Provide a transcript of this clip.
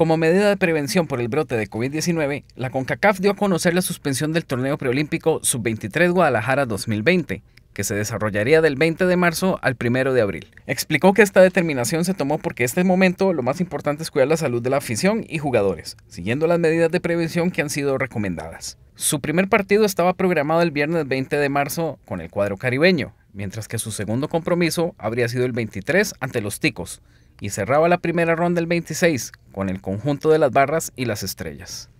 Como medida de prevención por el brote de COVID-19, la CONCACAF dio a conocer la suspensión del torneo preolímpico Sub-23 Guadalajara 2020, que se desarrollaría del 20 de marzo al 1 de abril. Explicó que esta determinación se tomó porque en este momento lo más importante es cuidar la salud de la afición y jugadores, siguiendo las medidas de prevención que han sido recomendadas. Su primer partido estaba programado el viernes 20 de marzo con el cuadro caribeño, mientras que su segundo compromiso habría sido el 23 ante los Ticos, y cerraba la primera ronda el 26 con el conjunto de las barras y las estrellas.